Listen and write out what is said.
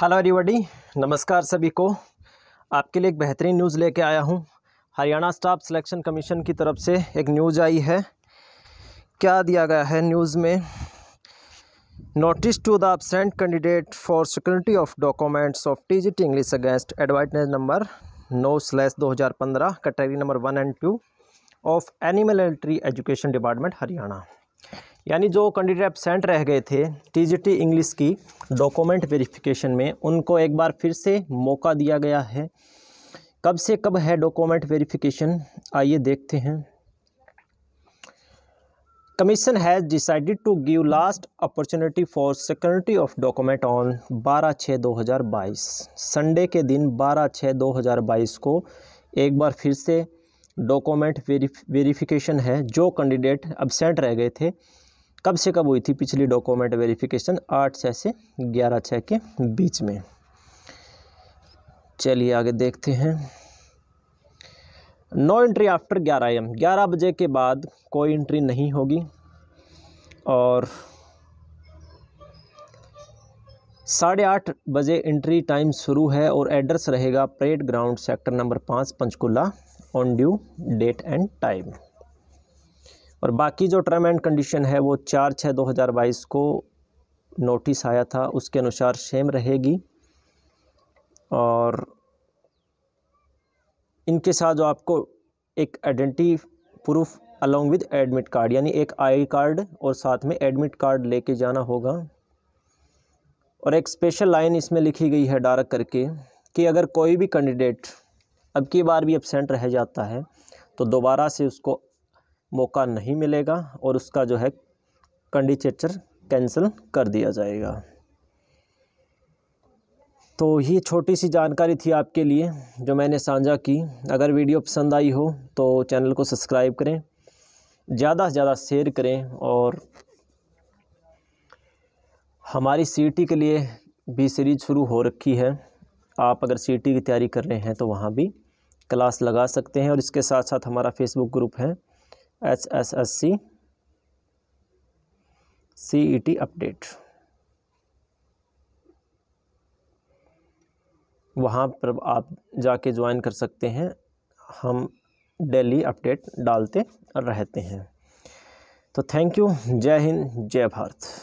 hello everybody नमस्कार सभी को आपके लिए एक बेहतरीन न्यूज़ लेके आया हूँ हरियाणा स्टाफ सिलेक्शन कमीशन की तरफ से एक न्यूज़ आई है क्या दिया गया है न्यूज़ में notice to the absent candidate for security of documents of T G T English against advt number नौ स्लैश दो हज़ार पंद्रह category number one and two of animal entry education department Haryana यानी जो कैंडिडेट एबसेंट रह गए थे टीजीटी इंग्लिश की डॉक्यूमेंट वेरिफिकेशन में उनको एक बार फिर से मौका दिया गया है कब से कब है डॉक्यूमेंट वेरिफिकेशन आइए देखते हैं commission has decided to give last opportunity for security of document on 12 छः 2022 संडे के दिन 12 छः 2022 को एक बार फिर से डॉक्यूमेंट वेरिफिकेशन है जो कैंडिडेट एबसेंट रह गए थे कब से कब हुई थी पिछली डॉक्यूमेंट वेरिफिकेशन आठ छः से ग्यारह छः के बीच में चलिए आगे देखते हैं नो एंट्री आफ्टर ग्यारह एम ग्यारह बजे के बाद कोई एंट्री नहीं होगी और साढ़े आठ बजे एंट्री टाइम शुरू है और एड्रेस रहेगा परेड ग्राउंड सेक्टर नंबर पाँच Panchkula on due date and time और बाकी जो टर्म एंड कंडीशन है वो चार छः दो हज़ार बाईस को नोटिस आया था उसके अनुसार सेम रहेगी और इनके साथ जो आपको एक identity proof along with admit card यानी एक आई कार्ड और साथ में एडमिट कार्ड लेके जाना होगा और एक स्पेशल लाइन इसमें लिखी गई है डार्क करके कि अगर कोई भी कैंडिडेट अब की बार भी एबसेंट रह जाता है तो दोबारा से उसको मौका नहीं मिलेगा और उसका जो है कैंडिडेचर कैंसिल कर दिया जाएगा तो ये छोटी सी जानकारी थी आपके लिए जो मैंने साझा की अगर वीडियो पसंद आई हो तो चैनल को सब्सक्राइब करें ज़्यादा से ज़्यादा शेयर करें और हमारी सी के लिए भी सीरीज शुरू हो रखी है आप अगर सी की तैयारी कर रहे हैं तो वहाँ भी क्लास लगा सकते हैं और इसके साथ साथ हमारा फेसबुक ग्रुप है H S S C C E T update वहाँ पर आप जाके ज्वाइन कर सकते हैं हम डेली अपडेट डालते रहते हैं तो थैंक यू जय हिंद जय भारत